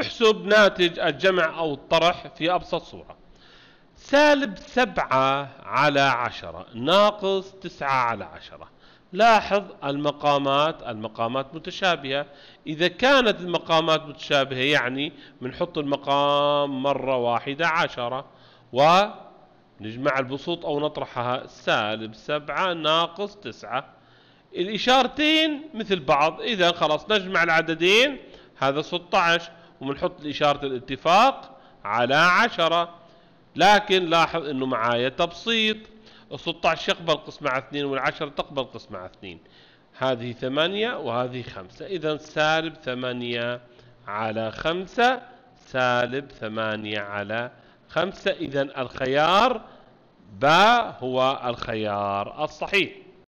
احسب ناتج الجمع أو الطرح في أبسط صورة سالب سبعة على عشرة ناقص تسعة على عشرة لاحظ المقامات المقامات متشابهة إذا كانت المقامات متشابهة يعني بنحط المقام مرة واحدة عشرة ونجمع البسوط أو نطرحها سالب سبعة ناقص تسعة الإشارتين مثل بعض إذا خلاص نجمع العددين هذا 16 وبنحط إشارة الاتفاق على عشرة لكن لاحظ انه معايا تبسيط ال 16 يقبل قسمة على 2 وال 10 تقبل قسمة على 2 هذه 8 وهذه 5 إذا سالب 8 على 5 سالب 8 على 5 إذا الخيار ب هو الخيار الصحيح